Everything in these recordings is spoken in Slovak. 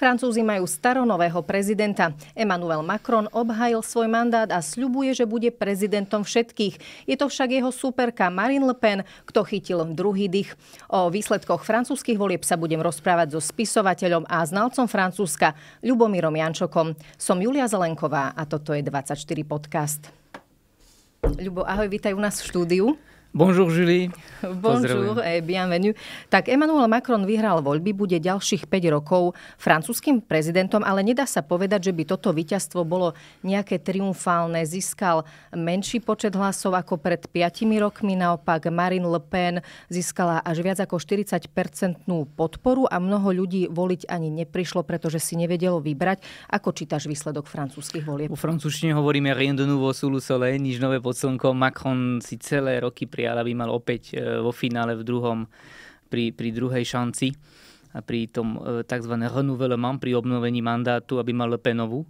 Francúzi majú staronového prezidenta. Emmanuel Macron obhajil svoj mandát a sľubuje, že bude prezidentom všetkých. Je to však jeho superka Marine Le Pen, kto chytil druhý dých. O výsledkoch francúzskych volieb sa budem rozprávať so spisovateľom a znalcom Francúzska Ľubomírom Jančokom. Som Julia Zelenková a toto je 24 podcast. Ľubo, ahoj, vítaj u nás v štúdiu. Bonjour Julie. Bonjour et eh, bienvenue. Tak Emmanuel Macron vyhral voľby, bude ďalších 5 rokov francúzským prezidentom, ale nedá sa povedať, že by toto víťazstvo bolo nejaké triumfálne. Získal menší počet hlasov ako pred 5 rokmi, naopak Marine Le Pen získala až viac ako 40-percentnú podporu a mnoho ľudí voliť ani neprišlo, pretože si nevedelo vybrať. Ako čítaš výsledok francúzskych volieb? Po francúzštine hovoríme rien de nouveau sous le soleil, nič nové pod slnkom. Macron si celé roky pri prijal, aby mal opäť e, vo finále v druhom, pri, pri druhej šanci a pri tom e, tzv. renouvelement, pri obnovení mandátu, aby mal Le Penovu.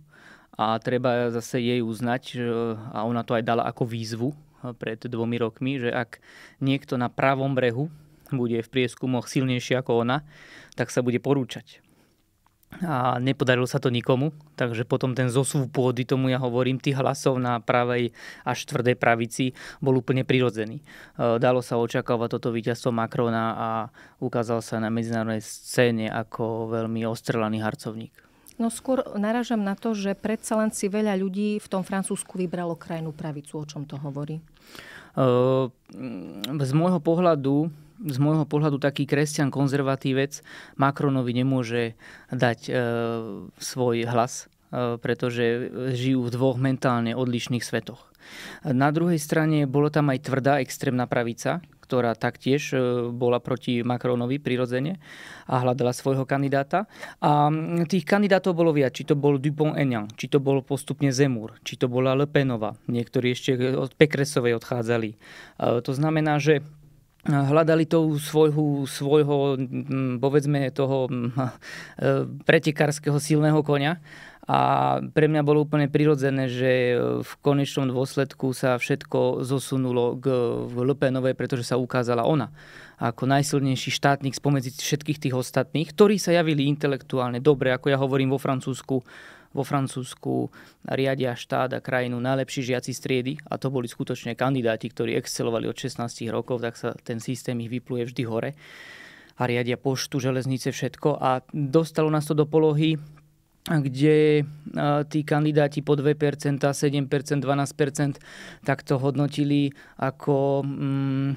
A treba zase jej uznať, a ona to aj dala ako výzvu e, pred dvomi rokmi, že ak niekto na pravom brehu bude v prieskumoch silnejší ako ona, tak sa bude porúčať a nepodarilo sa to nikomu, takže potom ten zosúv pôdy, tomu ja hovorím, tých hlasov na pravej až tvrdej pravici bol úplne prirodzený. E, dalo sa očakávať toto víťazstvo Macrona a ukázal sa na medzinárodnej scéne ako veľmi ostrelaný harcovník. No skôr naražam na to, že predsa len si veľa ľudí v tom Francúzsku vybralo krajnú pravicu. O čom to hovorí? E, z môjho pohľadu z môjho pohľadu taký kresťan konzervatívec Macronovi nemôže dať e, svoj hlas, e, pretože žijú v dvoch mentálne odlišných svetoch. Na druhej strane bolo tam aj tvrdá extrémna pravica, ktorá taktiež e, bola proti Macronovi prirodzene a hľadala svojho kandidáta. A tých kandidátov bolo viac, či to bol Dupont-Aignan, či to bol postupne Zemur, či to bola Le Penova. Niektorí ešte od Pekresovej odchádzali. E, to znamená, že hľadali tou svojho, svojho, povedzme, toho e, pretekárskeho silného konia. A pre mňa bolo úplne prirodzené, že e, v konečnom dôsledku sa všetko zosunulo k Lpenovej, pretože sa ukázala ona ako najsilnejší štátnik spomedzi všetkých tých ostatných, ktorí sa javili intelektuálne dobre, ako ja hovorím vo Francúzsku, vo Francúzsku riadia štát a krajinu najlepší žiaci striedy a to boli skutočne kandidáti, ktorí excelovali od 16 rokov, tak sa ten systém ich vypluje vždy hore a riadia poštu, železnice, všetko. A dostalo nás to do polohy kde tí kandidáti po 2%, 7%, 12% takto hodnotili ako hm,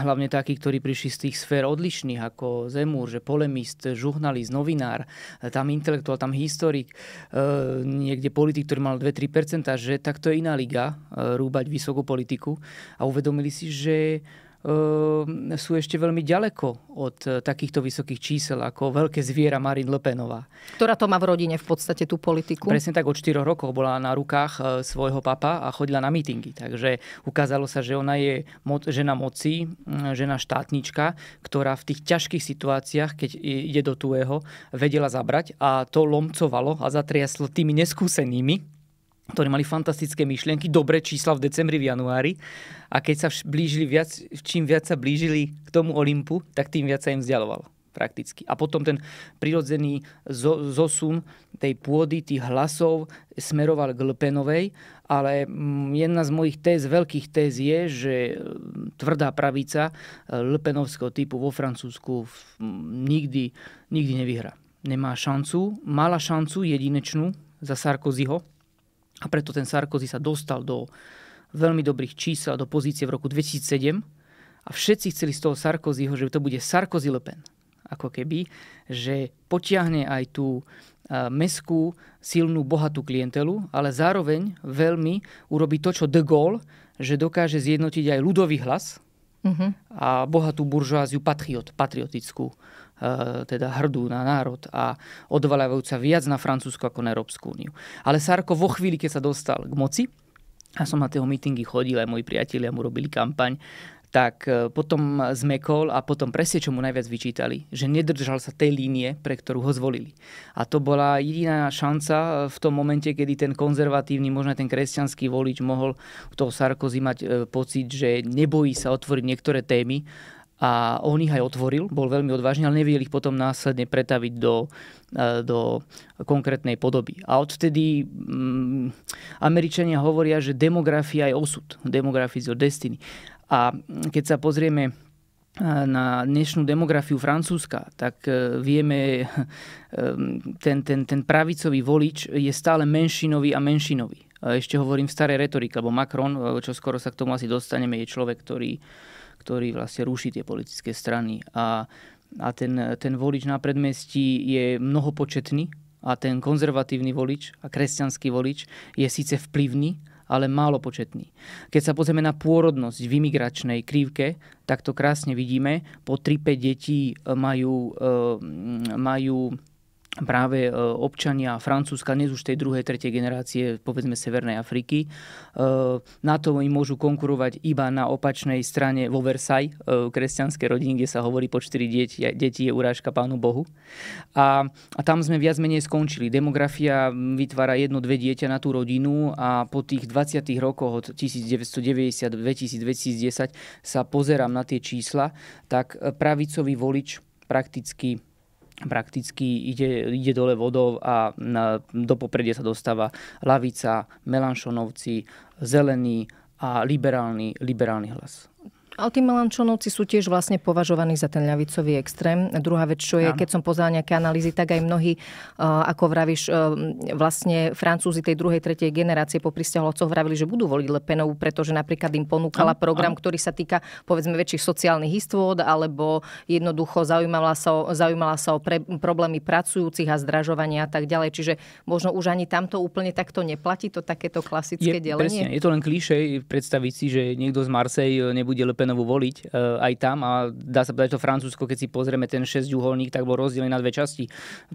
hlavne takí, ktorí prišli z tých sfér odlišných, ako Zemúr, že polemist, žurnalist, novinár, tam intelektuál, tam historik, e, niekde politik, ktorý mal 2-3%, že takto je iná liga e, rúbať vysokú politiku a uvedomili si, že Ehm, sú ešte veľmi ďaleko od e, takýchto vysokých čísel ako veľké zviera Marin Lepenová. Ktorá to má v rodine v podstate tú politiku? Presne tak, od 4 rokov bola na rukách e, svojho papa a chodila na mítingy. Takže ukázalo sa, že ona je mo- žena moci, žena štátnička, ktorá v tých ťažkých situáciách, keď ide do tuého, vedela zabrať a to lomcovalo a zatriaslo tými neskúsenými, ktorí mali fantastické myšlienky, dobré čísla v decembri, v januári. A keď sa blížili viac, čím viac sa blížili k tomu Olympu, tak tým viac sa im vzdialovalo prakticky. A potom ten prirodzený zo, zosun tej pôdy, tých hlasov smeroval k Lpenovej, ale mm, jedna z mojich téz, veľkých téz je, že e, tvrdá pravica e, Lpenovského typu vo Francúzsku nikdy, nikdy nevyhra. Nemá šancu, mala šancu jedinečnú za Sarkozyho, a preto ten Sarkozy sa dostal do veľmi dobrých čísel, do pozície v roku 2007 a všetci chceli z toho Sarkozyho, že to bude Sarkozy Le Pen. Ako keby, že potiahne aj tú e, meskú, silnú, bohatú klientelu, ale zároveň veľmi urobí to, čo De Gaulle, že dokáže zjednotiť aj ľudový hlas, Uh-huh. a bohatú buržoáziu patriot, patriotickú. Eh, teda hrdú na národ a odvalajúca sa viac na Francúzsko ako na Európsku úniu. Ale Sarko vo chvíli, keď sa dostal k moci, a som na tieho mítingy chodil, aj moji priatelia mu robili kampaň, tak eh, potom zmekol a potom presne, čo mu najviac vyčítali, že nedržal sa tej línie, pre ktorú ho zvolili. A to bola jediná šanca eh, v tom momente, kedy ten konzervatívny, možno ten kresťanský volič mohol u toho Sarkozy mať pocit, že nebojí sa otvoriť niektoré témy, a on ich aj otvoril, bol veľmi odvážny, ale nevedel ich potom následne pretaviť do, e, do konkrétnej podoby. A odvtedy mm, Američania hovoria, že demografia je osud, demografia je destiny. A keď sa pozrieme e, na dnešnú demografiu Francúzska, tak e, vieme, ten, ten, ten pravicový volič je stále menšinový a menšinový. Ešte hovorím v starej retorike, lebo Macron, čo skoro sa k tomu asi dostaneme, je človek, ktorý ktorý vlastne ruší tie politické strany. A, a ten, ten volič na predmestí je mnohopočetný a ten konzervatívny volič a kresťanský volič je síce vplyvný, ale málo početný. Keď sa pozrieme na pôrodnosť v imigračnej krívke, tak to krásne vidíme. Po 3-5 detí majú, eh, majú práve e, občania Francúzska, dnes už tej druhej, tretej generácie, povedzme Severnej Afriky. E, na to im môžu konkurovať iba na opačnej strane vo Versailles, e, kresťanské rodiny, kde sa hovorí po 4 deti, deti je urážka Pánu Bohu. A, a tam sme viac menej skončili. Demografia vytvára jedno, dve dieťa na tú rodinu a po tých 20 rokoch od 1990, 2010 sa pozerám na tie čísla, tak pravicový volič prakticky prakticky ide, ide dole vodov a na, do popredia sa dostáva Lavica, Melanšonovci, Zelený a liberálny, liberálny hlas. Ale tí Melančonovci sú tiež vlastne považovaní za ten ľavicový extrém. Druhá vec, čo je, Áno. keď som pozrela nejaké analýzy, tak aj mnohí, e, ako vravíš, e, vlastne Francúzi tej druhej, tretej generácie po pristahovalcoch vravili, že budú voliť Le pretože napríklad im ponúkala ano. program, ano. ktorý sa týka povedzme väčších sociálnych istôd, alebo jednoducho zaujímala sa o, zaujímala sa o pre, problémy pracujúcich a zdražovania a tak ďalej. Čiže možno už ani tamto úplne takto neplatí, to takéto klasické je, delenie. Presne, je to len klíšej. predstaviť si, že niekto z Marsej e, nebude Le Pen Lenovu voliť e, aj tam a dá sa povedať to Francúzsko, keď si pozrieme ten šesťuholník, tak bol rozdelený na dve časti.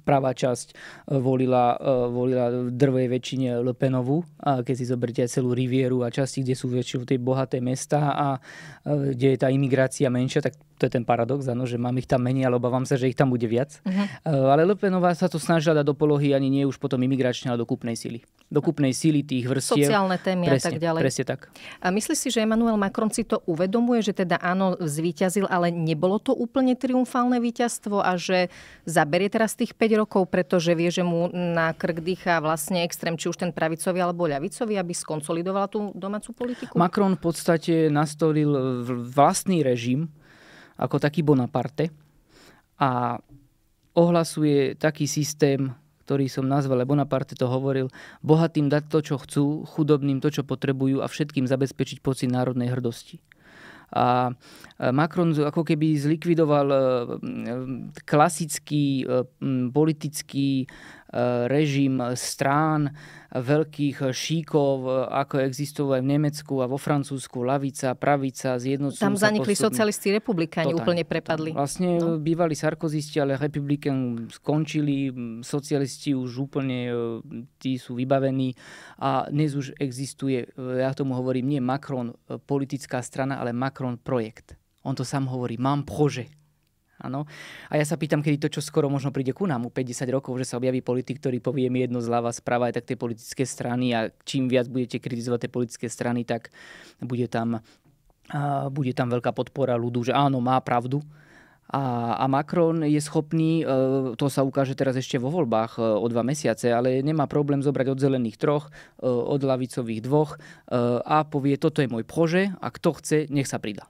Pravá časť e, volila, e, volila drvej väčšine Le Penovu, a keď si zoberte celú Rivieru a časti, kde sú väčšinou tie bohaté mesta a kde je tá imigrácia menšia, tak to je ten paradox, ano, že mám ich tam menej, ale obávam sa, že ich tam bude viac. Uh-huh. Ale Lepenová sa to snažila dať do polohy ani nie už potom imigračne, ale do kúpnej síly. Do kúpnej síly tých vrstiev. Sociálne témy presne, a tak ďalej. Presne tak. A myslíš si, že Emmanuel Macron si to uvedomuje, že teda áno, zvíťazil, ale nebolo to úplne triumfálne víťazstvo a že zaberie teraz tých 5 rokov, pretože vie, že mu na krk dýcha vlastne extrém, či už ten pravicový alebo ľavicový, aby skonsolidoval tú domácu politiku? Macron v podstate nastolil vlastný režim, ako taký Bonaparte a ohlasuje taký systém, ktorý som nazval, lebo Bonaparte to hovoril, bohatým dať to, čo chcú, chudobným to, čo potrebujú a všetkým zabezpečiť pocit národnej hrdosti. A Macron ako keby zlikvidoval e, klasický e, politický e, režim strán, veľkých šíkov, e, ako existujú aj v Nemecku a vo Francúzsku, lavica, pravica, zjednocujú Tam zanikli postupne. socialisti republikáni, Totálne. úplne prepadli. Vlastne no. E, bývali sarkozisti, ale republikán skončili, socialisti už úplne, e, tí sú vybavení a dnes už existuje, ja tomu hovorím, nie Macron politická strana, ale Macron projekt. On to sám hovorí, mám prože Áno. A ja sa pýtam, kedy to, čo skoro možno príde ku nám, u 50 rokov, že sa objaví politik, ktorý povie mi jedno zľava, správa aj tak tie politické strany a čím viac budete kritizovať tie politické strany, tak bude tam, uh, bude tam veľká podpora ľudu, že áno, má pravdu. A, a Macron je schopný, e, to sa ukáže teraz ešte vo voľbách e, o dva mesiace, ale nemá problém zobrať od zelených troch, e, od lavicových dvoch a povie, toto je môj pože, a kto chce, nech sa pridá.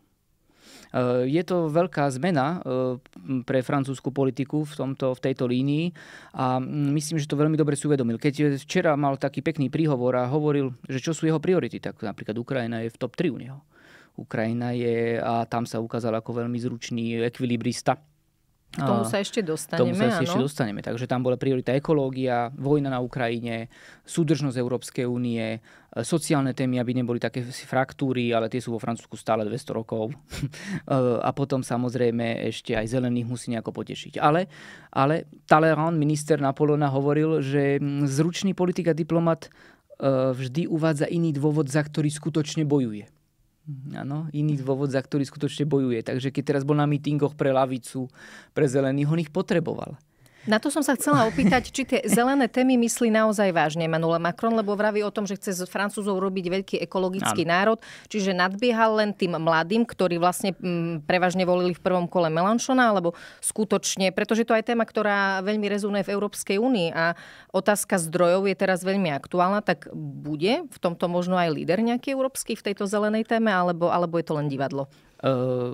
Je to veľká zmena eh, pre francúzsku politiku v, tomto, v tejto línii a mm, myslím, že to veľmi dobre si uvedomil. Keď včera mal taký pekný príhovor a hovoril, že čo sú jeho priority, tak napríklad Ukrajina je v top 3 u neho. Ukrajina je a tam sa ukázal ako veľmi zručný ekvilibrista k tomu sa ešte dostaneme. K tomu sa áno. ešte dostaneme. Takže tam bola priorita ekológia, vojna na Ukrajine, súdržnosť Európskej únie, e, sociálne témy, aby neboli také fraktúry, ale tie sú vo Francúzsku stále 200 rokov. E, a potom samozrejme ešte aj zelených musí nejako potešiť. Ale, ale Talleyrand, minister Napolona, hovoril, že mm, zručný politik a diplomat e, vždy uvádza iný dôvod, za ktorý skutočne bojuje. Áno, iný dôvod, za ktorý skutočne bojuje. Takže keď teraz bol na mítingoch pre lavicu, pre zelených, on ich potreboval. Na to som sa chcela opýtať, či tie zelené témy myslí naozaj vážne Emmanuel Macron, lebo vraví o tom, že chce s Francúzov robiť veľký ekologický ano. národ, čiže nadbiehal len tým mladým, ktorí vlastne m, mm, prevažne volili v prvom kole Melanchona, alebo skutočne, pretože to je téma, ktorá veľmi rezonuje v Európskej únii a otázka zdrojov je teraz veľmi aktuálna, tak bude v tomto možno aj líder nejaký európsky v tejto zelenej téme, alebo, alebo je to len divadlo?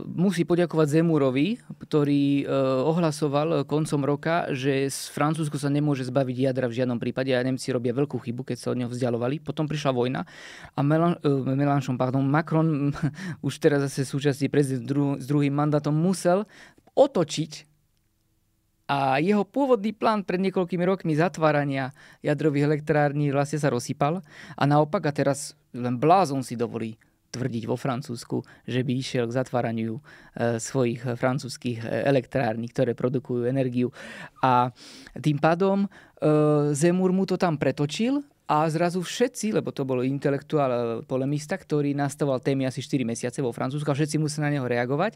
musí poďakovať Zemurovi, ktorý ohlasoval koncom roka, že z Francúzsko sa nemôže zbaviť jadra v žiadnom prípade a Nemci robia veľkú chybu, keď sa od neho vzdialovali. Potom prišla vojna a Melanchon, pardon, Macron, už teraz zase súčasný prezident dru- s druhým mandátom, musel otočiť a jeho pôvodný plán pred niekoľkými rokmi zatvárania jadrových elektrární vlastne sa rozsypal a naopak a teraz len blázon si dovolí tvrdiť vo Francúzsku, že by išiel k zatváraniu e, svojich e, francúzských e, elektrární, ktoré produkujú energiu. A tým pádom Zemur mu to tam pretočil a zrazu všetci, lebo to bolo intelektuál polemista, ktorý nastavoval témy asi 4 mesiace vo Francúzsku a všetci museli na neho reagovať.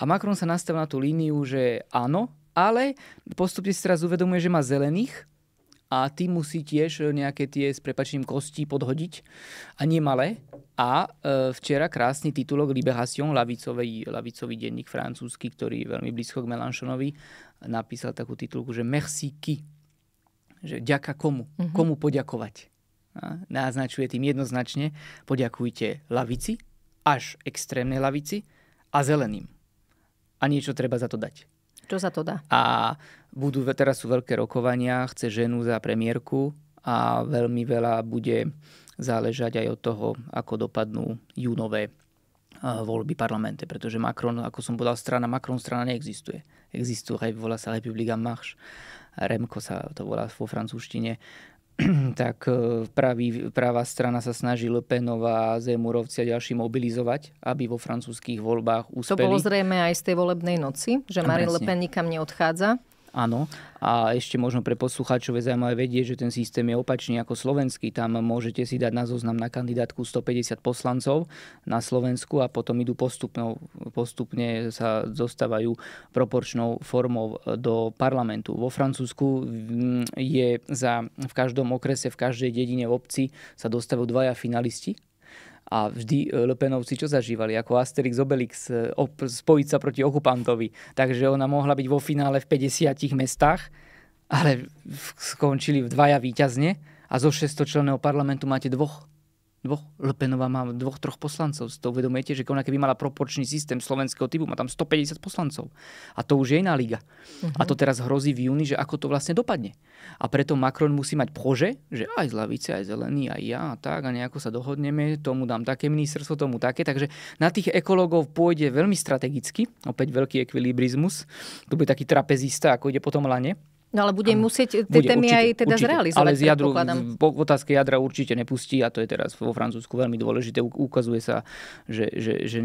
A Macron sa nastavil na tú líniu, že áno, ale postupne si teraz uvedomuje, že má zelených, a ty musí tiež nejaké tie s prepačením kostí podhodiť a nie malé, a e, včera krásny titulok Libération, lavicový, lavicový denník francúzsky, ktorý je veľmi blízko k Melanchonovi, napísal takú titulku, že merci qui, že ďaka komu, mm-hmm. komu poďakovať. A naznačuje tým jednoznačne, poďakujte lavici, až extrémnej lavici a zeleným. A niečo treba za to dať. Čo za to dá? A budú, teraz sú veľké rokovania, chce ženu za premiérku a veľmi veľa bude záležať aj od toho, ako dopadnú júnové eh, voľby parlamente, pretože Macron, ako som povedal, strana Macron strana neexistuje. Existuje, volá sa Republika Marche, Remko sa to volá vo francúzštine, tak eh, pravý, práva strana sa snaží Le Penová, Zemurovci a ďalší mobilizovať, aby vo francúzských voľbách úspeli. To bolo zrejme aj z tej volebnej noci, že Marine Le Pen nikam neodchádza. Áno. A ešte možno pre poslucháčov je zaujímavé vedieť, že ten systém je opačný ako slovenský. Tam môžete si dať na zoznam na kandidátku 150 poslancov na Slovensku a potom idú postupno, postupne sa zostávajú proporčnou formou e, do parlamentu. Vo Francúzsku mm, je za, v každom okrese, v každej dedine v obci sa dostavujú dvaja finalisti a vždy e, Lepenovci čo zažívali, ako Asterix Obelix, e, spojiť sa proti okupantovi. Takže ona mohla byť vo finále v 50 mestách, ale skončili v dvaja výťazne a zo 600 členov parlamentu máte dvoch dvoch, Lepenová má dvoch, troch poslancov. Si to uvedomujete, že ona keby mala proporčný systém slovenského typu, má tam 150 poslancov. A to už je iná liga. Uh-huh. A to mhm. teraz hrozí v júni, že ako to vlastne dopadne. A preto Macron musí mať pože, že aj z lavice, aj zelený, aj ja, a tak, a nejako sa dohodneme, tomu dám také ministerstvo, tomu také. Takže na tých ekologov pôjde veľmi strategicky, opäť veľký ekvilibrizmus. To bude taký trapezista, ako ide potom lane No ale bude musieť tie témy určite, aj teda určite, zrealizovať. Ale z jadru, otázky jadra určite nepustí a to je teraz vo Francúzsku veľmi dôležité. Ukazuje sa, že, že, že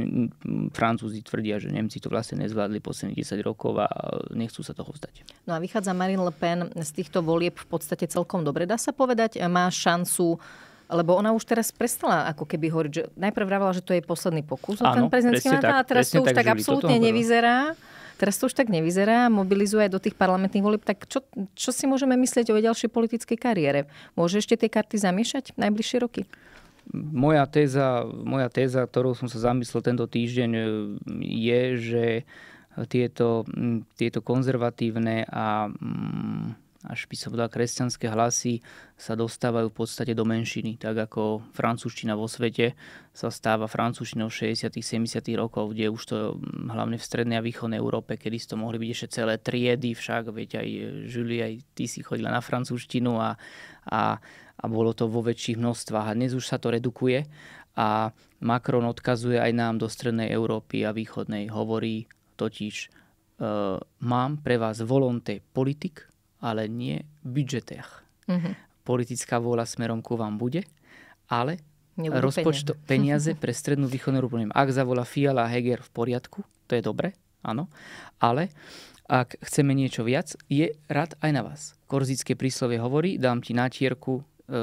Francúzi tvrdia, že Nemci to vlastne nezvládli posledných 10 rokov a e, nechcú sa toho vzdať. No a vychádza Marine Le Pen z týchto volieb v podstate celkom dobre, dá sa povedať. E, má šancu lebo ona už teraz prestala ako keby hovoriť, že najprv vravala, že to je posledný pokus o ten prezidentský mandát a teraz to už tak, tak absolútne nevyzerá. Hovoril. Teraz to už tak nevyzerá, mobilizuje do tých parlamentných volieb. Tak čo, čo si môžeme myslieť o ďalšej politickej kariére? Môže ešte tie karty zamiešať najbližšie roky? Moja téza, moja téza, ktorou som sa zamyslel tento týždeň, e, je, že tieto, tieto konzervatívne a mm, až by som povedal kresťanské hlasy sa dostávajú v podstate do menšiny, tak ako francúzština vo svete sa stáva francúzštinou 60 70 rokov, kde už to mm, hlavne v strednej a východnej Európe, kedy to mohli byť ešte celé triedy, však veď aj Julie, aj ty si chodila na francúzštinu a, a, a bolo to vo väčších množstvách. A dnes už sa to redukuje a Macron odkazuje aj nám do strednej Európy a východnej. Hovorí totiž, e, mám pre vás volonté politik, ale nie budžetech. Mm-hmm. Politická vôľa smerom ku vám bude, ale rozpočto, peniaze. peniaze pre strednú východnú Európu. Ak zavolá Fiala a Heger v poriadku, to je dobre, áno, ale ak chceme niečo viac, je rad aj na vás. Korzické príslovie hovorí, dám ti natierku, e, e,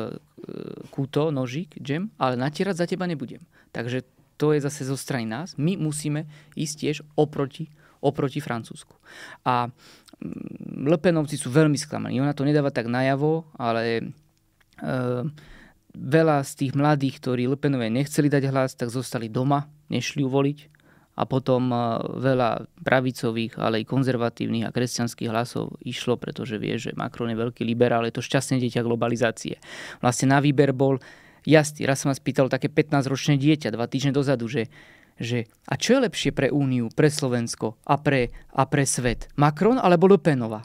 kúto, nožík, džem, ale natierať za teba nebudem. Takže to je zase zo strany nás. My musíme ísť tiež oproti, oproti Francúzsku. A Lepenovci sú veľmi sklamaní. Ona to nedáva tak najavo, ale e, veľa z tých mladých, ktorí Lepenové nechceli dať hlas, tak zostali doma, nešli uvoliť. A potom e, veľa pravicových, ale i konzervatívnych a kresťanských hlasov išlo, pretože vie, že Macron je veľký liberál, je to šťastné dieťa globalizácie. Vlastne na výber bol jasný. Raz sa ma spýtal také 15-ročné dieťa, dva týždne dozadu, že že a čo je lepšie pre Úniu, pre Slovensko a pre, a pre svet? Macron alebo Le Penova?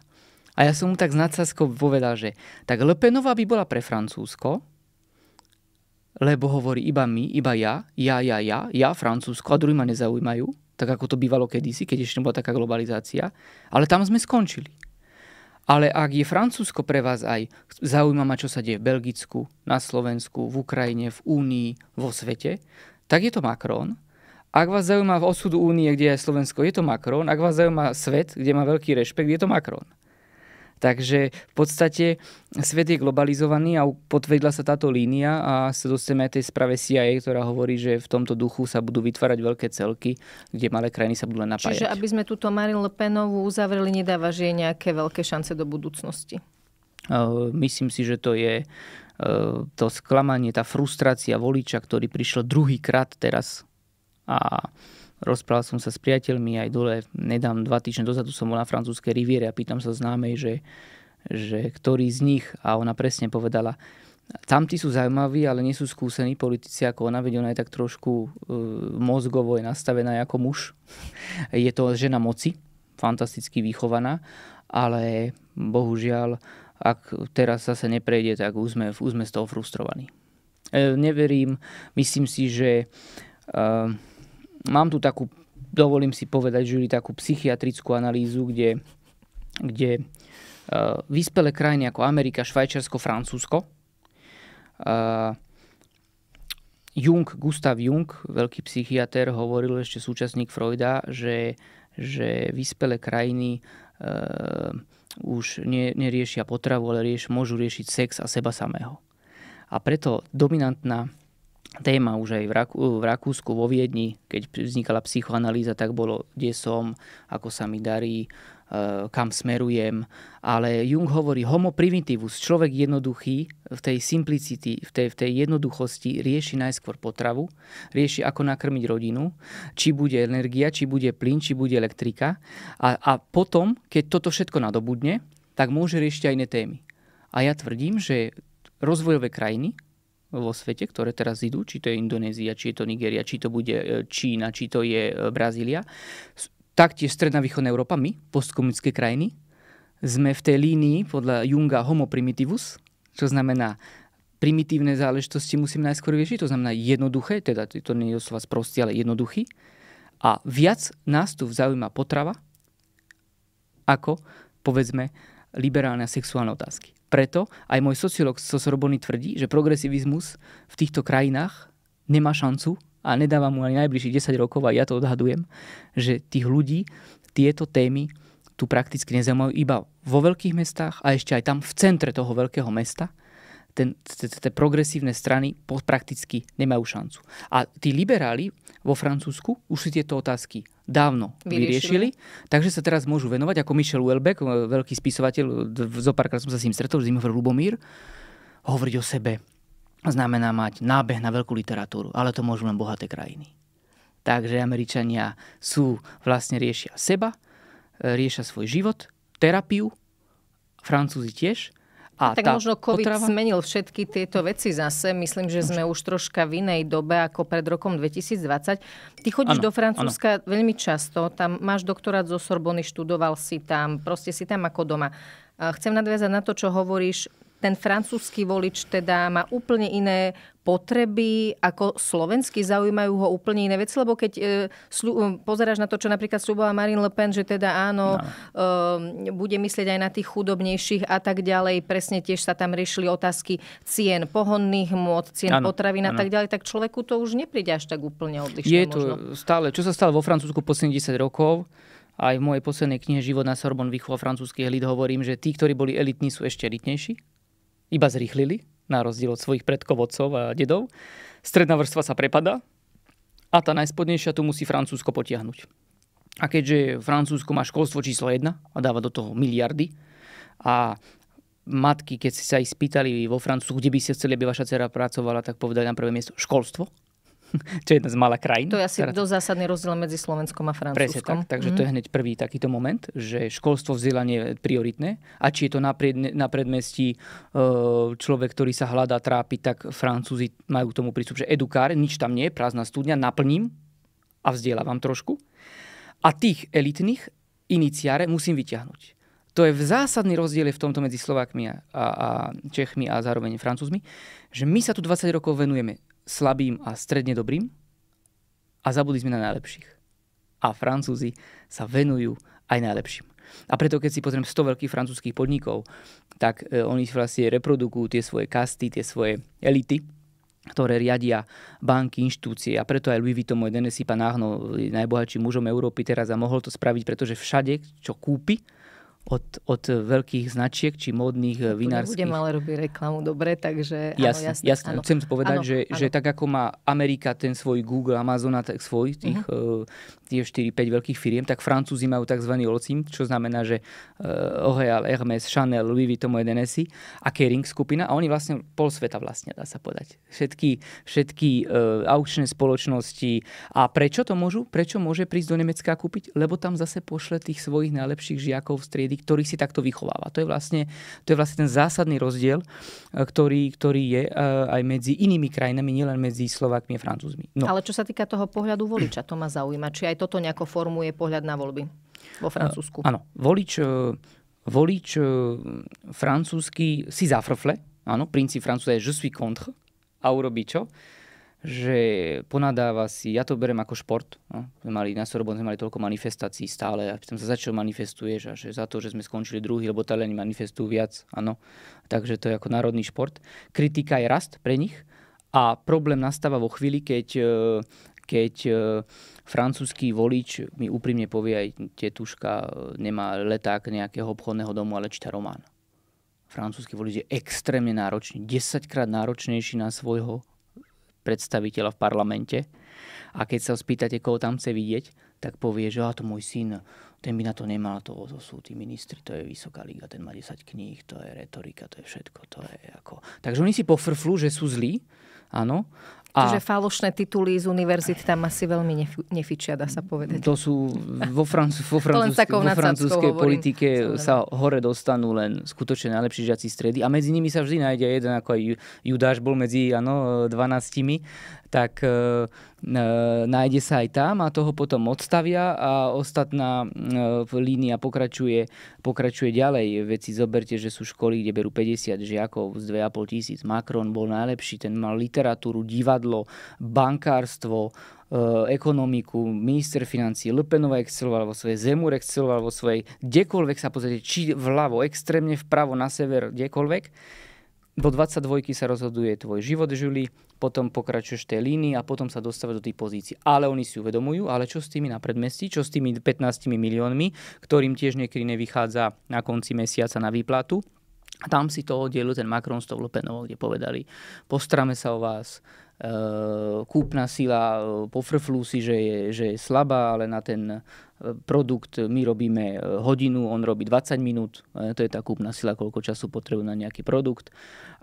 A ja som mu tak z nadsázkou povedal, že tak Le Penova by bola pre Francúzsko, lebo hovorí iba my, iba ja, ja, ja, ja, ja, Francúzsko a druhý ma nezaujímajú, tak ako to bývalo kedysi, keď ešte nebola taká globalizácia. Ale tam sme skončili. Ale ak je Francúzsko pre vás aj zaujímavé, čo sa deje v Belgicku, na Slovensku, v Ukrajine, v Únii, vo svete, tak je to Macron. Ak vás zaujíma v osud únie, kde je Slovensko, je to Macron. Ak vás zaujíma svet, kde má veľký rešpekt, je to Macron. Takže v podstate svet je globalizovaný a potvrdila sa táto línia a sa dostaneme aj tej sprave CIA, ktorá hovorí, že v tomto duchu sa budú vytvárať veľké celky, kde malé krajiny sa budú len napájať. Čiže aby sme túto Marine Le Penovú uzavreli, nedáva, že je nejaké veľké šance do budúcnosti. Myslím si, že to je to sklamanie, tá frustrácia voliča, ktorý prišiel druhýkrát teraz a rozprával som sa s priateľmi aj dole, nedám dva týždne dozadu som bol na francúzskej riviere a pýtam sa známej, že, že ktorý z nich a ona presne povedala, tamtí sú zaujímaví, ale nie sú skúsení politici ako ona, veď ona je tak trošku e, mozgovo je nastavená ako muž. je to žena moci, fantasticky vychovaná, ale bohužiaľ, ak teraz zase neprejde, tak už sme, už sme z toho frustrovaní. E, neverím, myslím si, že e, mám tu takú, dovolím si povedať, Žuri, takú psychiatrickú analýzu, kde, kde uh, vyspelé krajiny ako Amerika, Švajčiarsko, Francúzsko, uh, Jung, Gustav Jung, veľký psychiatr, hovoril ešte súčasník Freuda, že, že vyspelé krajiny uh, už nie, neriešia potravu, ale rieš, môžu riešiť sex a seba samého. A preto dominantná téma už aj v, Raku, v Rakúsku, vo Viedni, keď vznikala psychoanalýza, tak bolo, kde som, ako sa mi darí, e, kam smerujem. Ale Jung hovorí, homo primitivus, človek jednoduchý, v tej simplicity, v tej, v tej jednoduchosti rieši najskôr potravu, rieši ako nakrmiť rodinu, či bude energia, či bude plyn, či bude elektrika. A, a potom, keď toto všetko nadobudne, tak môže riešiť aj iné témy. A ja tvrdím, že rozvojové krajiny vo svete, ktoré teraz idú, či to je Indonézia, či je to Nigéria, či to bude e, Čína, či to je e, Brazília, taktiež stredná východná Európa, my, postkomunické krajiny, sme v tej línii podľa Junga homo primitivus, čo znamená primitívne záležitosti musíme najskôr riešiť, to znamená jednoduché, teda to nie je slova sprosti, ale jednoduchý. A viac nás tu zaujíma potrava, ako povedzme liberálne a sexuálne otázky preto aj môj sociológ Sorbony tvrdí, že progresivizmus v týchto krajinách nemá šancu a nedáva mu ani najbližších 10 rokov a ja to odhadujem, že tých ľudí tieto témy tu prakticky nezaujímajú iba vo veľkých mestách a ešte aj tam v centre toho veľkého mesta – ten, tie progresívne strany prakticky nemajú šancu. A tí liberáli vo Francúzsku už si tieto otázky dávno vyriešili, vyriešili takže sa teraz môžu venovať, ako Michel Houellebecq, e, veľký spisovateľ, párkrát som sa s ním stretol, s ním hovoril Lubomír, hovoriť o sebe znamená mať nábeh na veľkú literatúru, ale to môžu len bohaté krajiny. Takže Američania sú, vlastne riešia seba, e, riešia svoj život, terapiu, Francúzi tiež, a tak možno COVID potrava? zmenil všetky tieto veci zase. Myslím, že sme už troška v inej dobe ako pred rokom 2020. Ty chodíš ano, do Francúzska ano. veľmi často, tam máš doktorát zo Sorbony, študoval si tam, proste si tam ako doma. Chcem nadviazať na to, čo hovoríš ten francúzsky volič teda má úplne iné potreby ako slovenský, zaujímajú ho úplne iné veci, lebo keď e, slu, e, pozeráš na to, čo napríklad slúbila Marine Le Pen, že teda áno, no. e, bude myslieť aj na tých chudobnejších a tak ďalej, presne tiež sa tam riešili otázky cien pohonných môd, cien ano, potravín a tak ďalej, tak človeku to už nepríde až tak úplne odlišne. Je to možno. stále, čo sa stalo vo Francúzsku posledných 10 rokov, aj v mojej poslednej knihe Život na Sorbon výchova francúzských elit hovorím, že tí, ktorí boli elitní, sú ešte elitnejší iba zrýchlili, na rozdiel od svojich predkovodcov a dedov. Stredná vrstva sa prepada a tá najspodnejšia tu musí Francúzsko potiahnuť. A keďže Francúzsko má školstvo číslo 1 a dáva do toho miliardy a matky, keď si sa ich spýtali vo Francúzsku, kde by ste chceli, aby vaša dcera pracovala, tak povedali na prvé miesto školstvo čo je jedna z malých krajín. To je asi dosť zásadný rozdiel medzi Slovenskom a Francúzskom. tak, takže mm. to je mhm. hneď prvý takýto moment, že školstvo, vzdelanie je prioritné a či je to na, predne, na predmestí e, človek, ktorý sa hľadá, trápi, tak Francúzi majú k tomu prístup, že edukár, nič tam nie je, prázdna studňa, naplním a vzdelávam trošku. A tých elitných iniciáre musím vyťahnuť. To je v zásadný rozdiel v tomto medzi Slovákmi a, a Čechmi a zároveň Francúzmi, že my sa tu 20 rokov venujeme slabým a stredne dobrým a zabudli sme na najlepších. A Francúzi sa venujú aj najlepším. A preto, keď si pozriem 100 veľkých francúzských podnikov, tak e, oni vlastne reprodukujú tie svoje kasty, tie svoje elity, ktoré riadia banky, inštitúcie a preto aj Louis Vuitton, môj Denis Panahno, najbohatším mužom Európy teraz a mohol to spraviť, pretože všade, čo kúpi, od, od veľkých značiek či módnych no, vinárskych. Budem ale robiť reklamu dobre, takže... Jasne, áno, jasne, jasne. Áno. chcem povedať, áno, že, áno. že tak ako má Amerika ten svoj Google, Amazon a tak svoj, tých uh-huh. tie 4-5 veľkých firiem, tak Francúzi majú tzv. locim, čo znamená, že uh, eh, Oreal, Hermes, Chanel, Louis Vuitton, Hennessy a Kering skupina a oni vlastne pol sveta vlastne, dá sa povedať. Všetky, všetky uh, eh, aukčné spoločnosti. A prečo to môžu? Prečo môže prísť do Nemecka a kúpiť? Lebo tam zase pošle tých svojich najlepších žiakov v ľudí, ktorí si takto vychováva. To je vlastne, to je vlastne ten zásadný rozdiel, ktorý, ktorý je aj medzi inými krajinami, nielen medzi Slovákmi a Francúzmi. No. Ale čo sa týka toho pohľadu voliča, to ma zaujíma. Či aj toto nejako formuje pohľad na voľby vo Francúzsku? áno, volič, volič francúzsky si zafrfle, áno, princíp francúza je je suis contre a urobí čo? Uh, že ponadáva si, ja to berem ako šport, no, sme mali, na Sorbonne sme mali toľko manifestácií stále a pýtam sa, začal manifestuješ a že za to, že sme skončili druhý, lebo Taliani manifestujú viac, áno. Takže to je ako národný šport. Kritika je rast pre nich a problém nastáva vo chvíli, keď, e, keď e, francúzsky volič mi úprimne povie, aj tetuška e, nemá leták nejakého obchodného domu, ale číta román. Francúzsky volič je extrémne náročný, 10 krát náročnejší na svojho predstaviteľa v parlamente a keď sa ho spýtate, koho tam chce vidieť, tak povie, že a to môj syn, ten by na to nemal, to, to sú tí ministri, to je vysoká liga, ten má 10 kníh, to je retorika, to je všetko, to je ako... Takže oni si pofrflú, že sú zlí, áno, a... Čiže falošné tituly z univerzit tam asi veľmi nef- nefičia, dá sa povedať. To sú vo, Francu- vo, francúz- vo francúzskej politike hovorím. sa hore dostanú len skutočne najlepší žiaci stredy a medzi nimi sa vždy nájde jeden, ako aj Judáš bol medzi ano, 12 tak e, e, nájde sa aj tam a toho potom odstavia a ostatná e, línia pokračuje, pokračuje ďalej. Veci zoberte, že sú školy, kde berú 50 žiakov z 2,5 tisíc. Macron bol najlepší, ten mal literatúru, divadlo, bankárstvo, e, ekonomiku, minister financí, Lepenova exceloval vo svojej, Zemur exceloval vo svojej, kdekoľvek sa pozrite, či vľavo, extrémne vpravo, na sever, kdekoľvek. Do 22 sa rozhoduje tvoj život, Žuli, potom pokračuješ tej línii a potom sa dostávať do tých pozícií. Ale oni si uvedomujú, ale čo s tými na predmestí, čo s tými 15 miliónmi, ktorým tiež niekedy nevychádza na konci mesiaca na výplatu. A tam si to oddielu ten Macron s tou Lepenovou, kde povedali, postrame sa o vás, eh, kúpna sila eh, pofrflú si, že je, že je slabá, ale na ten eh, produkt my robíme hodinu, on robí 20 minút, to je tá kúpna sila, koľko času potrebujú na nejaký produkt.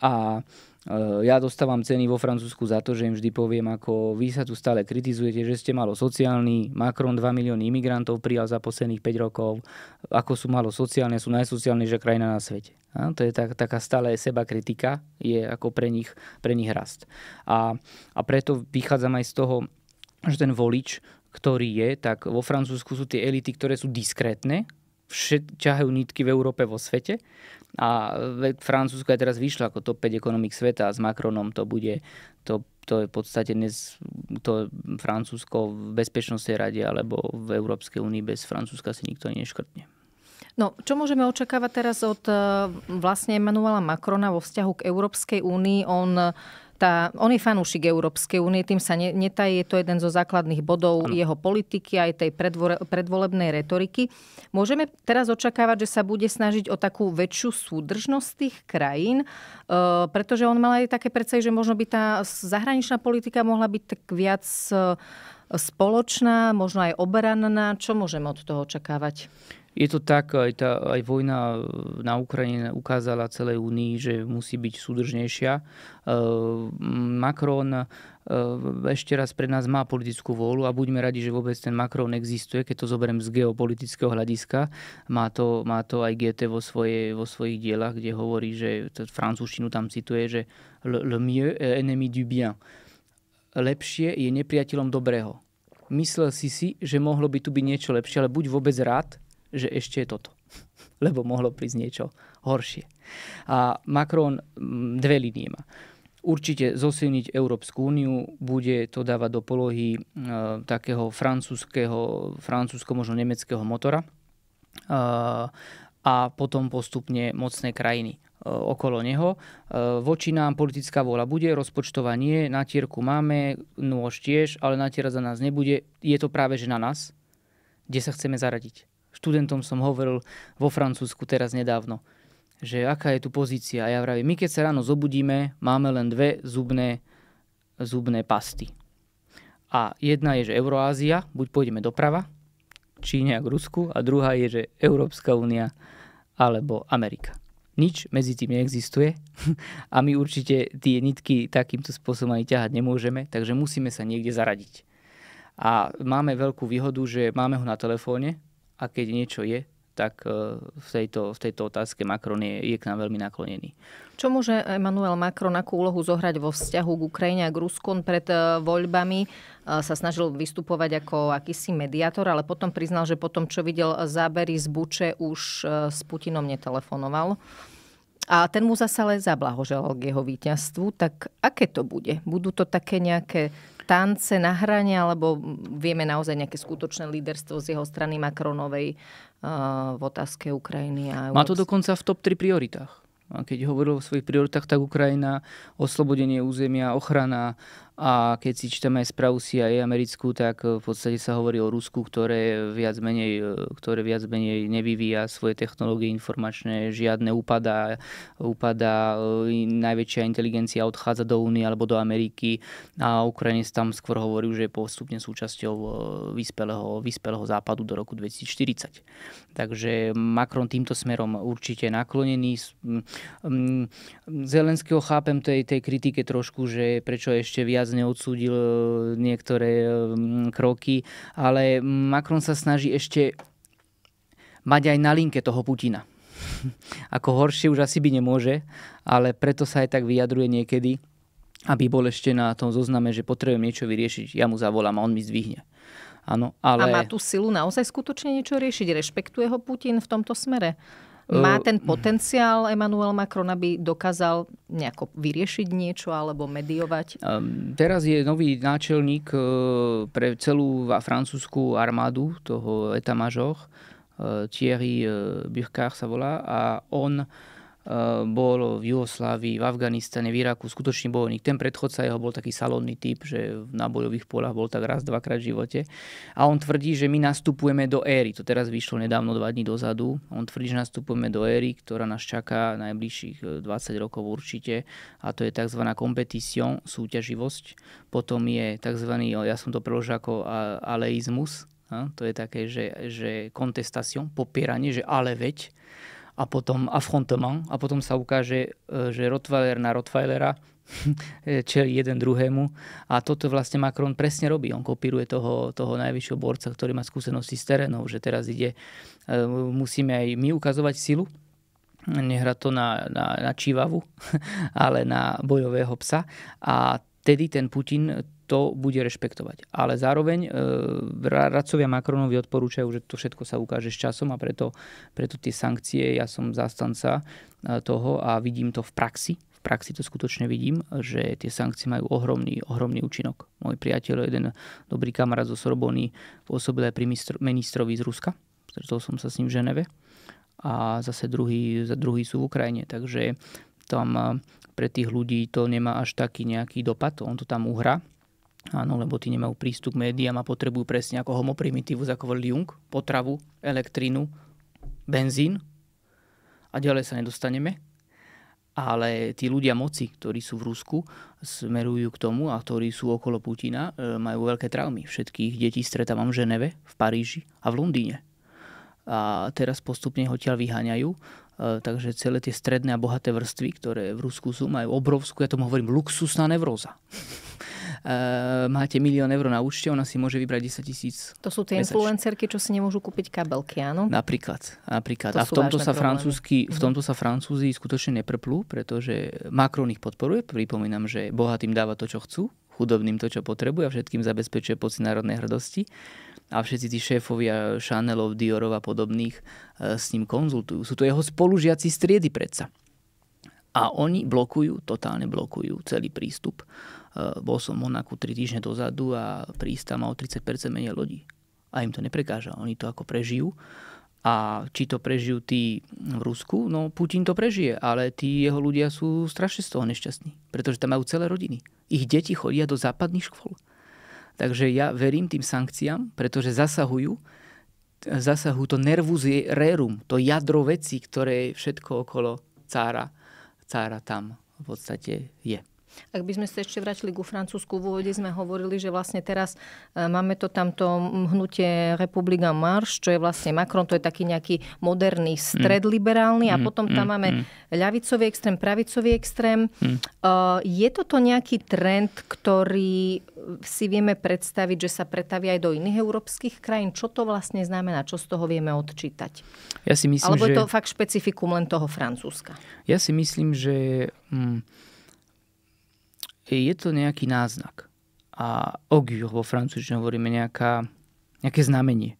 A Eh, ja dostávam ceny vo Francúzsku za to, že im vždy poviem, ako vy sa tu stále kritizujete, že ste malo sociálny. Macron 2 milióny imigrantov prijal za posledných 5 rokov, ako sú malo sociálne, sú najsociálnejšia krajina na svete. A to je tak, taká stále seba kritika, je ako pre nich, pre nich rast. A, a preto vychádzam aj z toho, že ten volič, ktorý je, tak vo Francúzsku sú tie elity, ktoré sú diskrétne, všet, ťahajú nitky v Európe, vo svete. A Francúzsko je teraz vyšlo ako top 5 ekonomik sveta a s Macronom to bude, to, to je v podstate dnes to Francúzsko v bezpečnostnej rade alebo v Európskej únii bez Francúzska si nikto neškrtne. No, čo môžeme očakávať teraz od e, vlastne Emanuela Macrona vo vzťahu k Európskej únii? On tá, on je fanúšik Európskej únie, tým sa netají, je to jeden zo základných bodov ano. jeho politiky aj tej predvore, predvolebnej retoriky. Môžeme teraz očakávať, že sa bude snažiť o takú väčšiu súdržnosť tých krajín, e, pretože on mal aj také predsa, že možno by tá zahraničná politika mohla byť tak viac e, spoločná, možno aj obranná. Čo môžeme od toho očakávať? Je to tak, aj, tá, aj vojna e, na Ukrajine ukázala celej únii, že musí byť súdržnejšia. E, Macron e, ešte raz pre nás má politickú vôľu a buďme radi, že vôbec ten Macron existuje, keď to zoberiem z geopolitického hľadiska. Má to, má to aj GT vo, svoje, vo svojich dielach, kde hovorí, že francúzštinu tam cituje, že le, le mieux ennemi du bien. Lepšie je nepriateľom dobrého myslel si si, že mohlo by tu byť niečo lepšie, ale buď vôbec rád, že ešte je toto. Lebo mohlo prísť niečo horšie. A Macron mm, dve linie má. Určite zosilniť Európsku úniu, bude to dávať do polohy e, takého francúzského, francúzsko možno nemeckého motora. E, a potom postupne mocné krajiny e, okolo neho. E, voči nám politická vôľa bude, rozpočtová nie, natierku máme, nôž tiež, ale natierať za nás nebude. Je to práve že na nás, kde sa chceme zaradiť študentom som hovoril vo Francúzsku teraz nedávno, že aká je tu pozícia. A ja vravím, my keď sa ráno zobudíme, máme len dve zubné, zubné pasty. A jedna je, že Euroázia, buď pôjdeme doprava, Číne a k Rusku, a druhá je, že Európska únia alebo Amerika. Nič medzi tým neexistuje a my určite tie nitky takýmto spôsobom ani ťahať nemôžeme, takže musíme sa niekde zaradiť. A máme veľkú výhodu, že máme ho na telefóne, a keď niečo je, tak e, v tejto, v tejto otázke Macron je, je k nám veľmi naklonený. Čo môže Emmanuel Macron akú úlohu zohrať vo vzťahu k Ukrajine a k Rusku? pred e, voľbami e, sa snažil vystupovať ako akýsi mediátor, ale potom priznal, že potom, čo videl zábery z Buče, už s Putinom netelefonoval. A ten mu zase ale zablahoželal k jeho víťazstvu. Tak aké to bude? Budú to také nejaké tance na hrane, alebo vieme naozaj nejaké skutočné líderstvo z jeho strany Macronovej eh, v otázke Ukrajiny? A Má to dokonca v top 3 prioritách. A keď hovoril o svojich prioritách, tak Ukrajina, oslobodenie územia, ochrana a keď si čítame aj správu CIA americkú, tak eh, v podstate sa hovorí o Rusku, ktoré viac menej, eh, ktoré viac menej nevyvíja svoje technológie informačné, žiadne upadá, upadá eh, najväčšia inteligencia odchádza do Únie alebo do Ameriky a Ukrajine tam skôr hovorí, že je postupne súčasťou vyspelého, vyspelého západu do roku 2040. Takže Macron týmto smerom určite naklonený. Mm, mm, Zelenského chápem tej, tej kritike trošku, že prečo ešte viac neodsúdil e, niektoré e, kroky, ale Macron sa snaží ešte mať aj na linke toho Putina. Ako horšie už asi by nemôže, ale preto sa aj tak vyjadruje niekedy, aby bol ešte na tom zozname, že potrebujem niečo vyriešiť, ja mu zavolám a on mi zdvihne. Ano, ale... A má tú silu naozaj skutočne niečo riešiť? Rešpektuje ho Putin v tomto smere? Má eh, ten potenciál Emmanuel Macron, aby dokázal nejako vyriešiť niečo alebo mediovať? Teraz je nový náčelník eh, pre celú francúzskú armádu, toho etamažoch, eh, Thierry Burkard sa volá, a on Eh, bol v Juhoslávii, v Afganistane, v Iraku skutočný bojovník. Ten predchodca jeho bol taký salónny typ, že na bojových polách bol tak raz, dvakrát v živote. A on tvrdí, že my nastupujeme do éry. To teraz vyšlo nedávno, dva dní dozadu. On tvrdí, že nastupujeme do éry, ktorá nás čaká najbližších 20 eh, rokov určite. A to je tzv. competition, súťaživosť. Potom je tzv. Eh, ja som to preložil ako aleizmus. To je také, že, že contestation, popieranie, že ale veď a potom affrontement a potom sa ukáže, e, že Rottweiler na Rottweilera e, čeli jeden druhému. A toto vlastne Macron presne robí. On kopíruje toho, toho najvyššieho borca, ktorý má skúsenosti s terénou, že teraz ide, e, musíme aj my ukazovať silu, nehrať to na, na, na čívavu, ale na bojového psa. A tedy ten Putin to bude rešpektovať. Ale zároveň e, radcovia Macronovi odporúčajú, že to všetko sa ukáže s časom a preto, preto tie sankcie, ja som zastanca e, toho a vidím to v praxi, V praxi to skutočne vidím, že tie sankcie majú ohromný, ohromný účinok. Môj priateľ, jeden dobrý kamarát zo Sorbony, pôsobil aj pri ministrovi z Ruska. Stretol som sa s ním v Ženeve. A zase druhý, druhý sú v Ukrajine. Takže tam e, pre tých ľudí to nemá až taký nejaký dopad. On to tam uhra Áno, lebo tí nemajú prístup k médiám a potrebujú presne ako homoprimitívu, ako hovorili Jung, potravu, elektrínu, benzín a ďalej sa nedostaneme. Ale tí ľudia moci, ktorí sú v Rusku, smerujú k tomu a ktorí sú okolo Putina, e, majú veľké traumy. Všetkých detí stretávam v Ženeve, v Paríži a v Londýne. A teraz postupne ho tiaľ vyháňajú, e, takže celé tie stredné a bohaté vrstvy, ktoré v Rusku sú, majú obrovskú, ja tomu hovorím, luxusná nevróza. Eh, máte milión eur na účte, ona si môže vybrať 10 tisíc. To sú tie mesačne. influencerky, čo si nemôžu kúpiť kabelky, áno? Napríklad. napríklad. To A v tomto, sa francúzsky, v mhm. tomto sa Francúzi skutočne neprplú, pretože Macron ich podporuje. Pripomínam, že bohatým dáva to, čo chcú, chudobným to, čo potrebuje a všetkým zabezpečuje pocit národnej hrdosti. A všetci tí šéfovia Chanelov, Diorov a podobných eh, s ním konzultujú. Sú to jeho spolužiaci striedy predsa. A oni blokujú, totálne blokujú celý prístup Eh, bol som v Monaku 3 týždne dozadu a prísť tam mal 30% menej ľudí. A im to neprekáža, oni to ako prežijú. A či to prežijú tí v Rusku, no Putin to prežije, ale tí jeho ľudia sú strašne z toho nešťastní, pretože tam majú celé rodiny. Ich deti chodia do západných škôl. Takže ja verím tým sankciám, pretože zasahujú, zasahujú to nervus rerum, to jadro veci, ktoré všetko okolo cára, cára tam v podstate je. Ak by sme sa ešte vrátili ku Francúzsku, v úvode sme hovorili, že vlastne teraz e, máme to tamto hnutie Republika Marš, čo je vlastne Macron, to je taký nejaký moderný mm. stredliberálny mm. a potom tam mm, máme mm. ľavicový extrém, pravicový extrém. Mm. E, je toto nejaký trend, ktorý si vieme predstaviť, že sa pretavia aj do iných európskych krajín? Čo to vlastne znamená? Čo z toho vieme odčítať? Ja si myslím, Alebo je to že... fakt špecifikum len toho Francúzska? Ja si myslím, že... Mm, je to nejaký náznak. A augure vo francúzštine hovoríme nejaká, nejaké znamenie.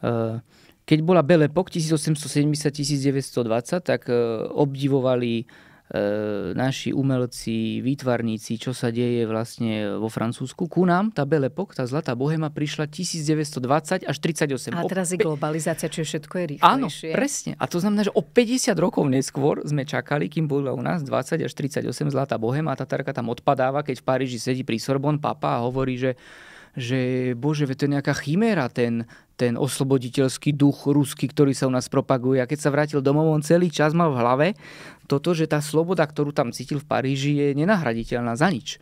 Eh, keď bola Belle Epoque 1870-1920, tak eh, obdivovali E, naši umelci, výtvarníci, čo sa deje vlastne vo Francúzsku. Ku nám tá Belle Epoque, tá Zlatá bohema prišla 1920 až 38. A teraz je globalizácia, čo všetko je rýchlejšie. Áno, presne. A to znamená, že o 50 rokov neskôr sme čakali, kým bola u nás 20 až 38 Zlatá bohema a Tatarka tam odpadáva, keď v Paríži sedí pri Sorbon papa a hovorí, že že bože, to je nejaká chiméra, ten, ten osloboditeľský duch ruský, ktorý sa u nás propaguje. A keď sa vrátil domov, on celý čas mal v hlave toto, že tá sloboda, ktorú tam cítil v Paríži, je nenahraditeľná za nič.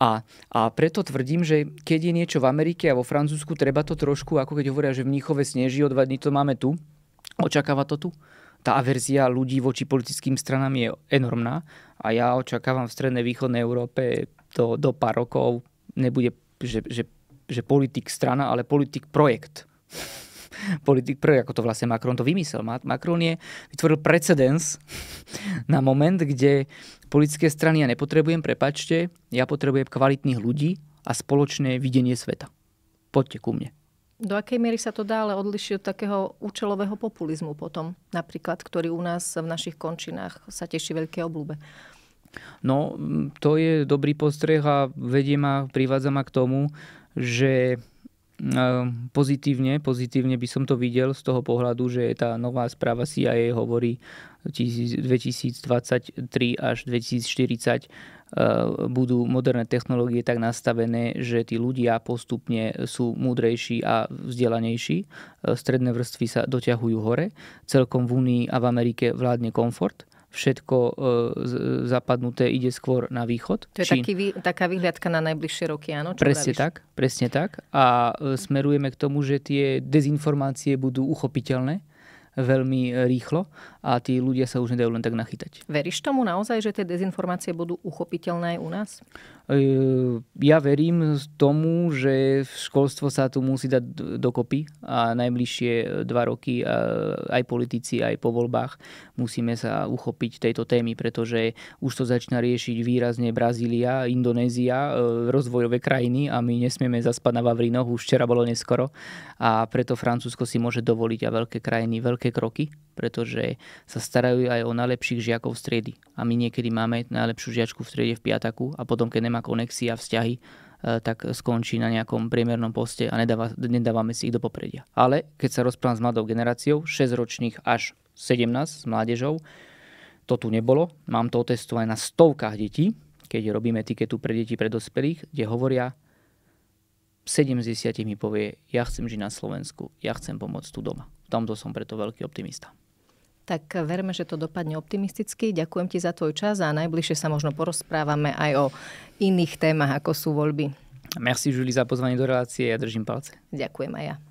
A, a preto tvrdím, že keď je niečo v Amerike a vo Francúzsku, treba to trošku, ako keď hovoria, že v Mníchove sneží, o dva dní to máme tu, očakáva to tu. Tá averzia ľudí voči politickým stranám je enormná a ja očakávam v strednej východnej Európe to do pár rokov nebude, že, že, že politik strana, ale politik projekt politik prvý, ako to vlastne Macron to vymyslel. Macron je, vytvoril precedens na moment, kde politické strany ja nepotrebujem, prepačte, ja potrebujem kvalitných ľudí a spoločné videnie sveta. Poďte ku mne. Do akej miery sa to dá ale odlišiť od takého účelového populizmu potom, napríklad, ktorý u nás v našich končinách sa teší veľké obľúbe? No, to je dobrý postreh a vedie ma, privádza ma k tomu, že Ehm, pozitívne, pozitívne by som to videl z toho pohľadu, že tá nová správa CIA hovorí 2023 až 2040 ehm, budú moderné technológie tak nastavené, že tí ľudia postupne sú múdrejší a vzdelanejší. Ehm, stredné vrstvy sa doťahujú hore. Celkom v Únii a v Amerike vládne komfort všetko e, zapadnuté ide skôr na východ. To je Čín. Taký, taká vyhliadka na najbližšie roky, áno? Čo presne tak, presne tak. A e, smerujeme k tomu, že tie dezinformácie budú uchopiteľné veľmi e, rýchlo a tí ľudia sa už nedajú len tak nachytať. Veríš tomu naozaj, že tie dezinformácie budú uchopiteľné aj u nás? E, ja verím tomu, že školstvo sa tu musí dať dokopy a najbližšie e, dva roky aj politici, aj po voľbách musíme sa uchopiť tejto témy, pretože už to začína riešiť výrazne Brazília, Indonézia, rozvojové krajiny a my nesmieme zaspať na Vavrinoch, už včera bolo neskoro a preto Francúzsko si môže dovoliť a veľké krajiny, veľké najlepšie kroky, pretože sa starajú aj o najlepších žiakov v triedy. A my niekedy máme najlepšiu žiačku v triede v piataku a potom, keď nemá konexia a vzťahy, e, tak skončí na nejakom priemernom poste a nedáva, nedávame si ich do popredia. Ale keď sa rozprávam s mladou generáciou, 6-ročných až 17 s mládežou, to tu nebolo. Mám to otestované na stovkách detí, keď robíme etiketu pre deti, pre dospelých, kde hovoria, 70 mi povie, ja chcem žiť na Slovensku, ja chcem pomôcť tu doma tomto som preto veľký optimista. Tak verme, že to dopadne optimisticky. Ďakujem ti za tvoj čas a najbližšie sa možno porozprávame aj o iných témach, ako sú voľby. Merci, Julie za pozvanie do relácie. Ja držím palce. Ďakujem aj ja.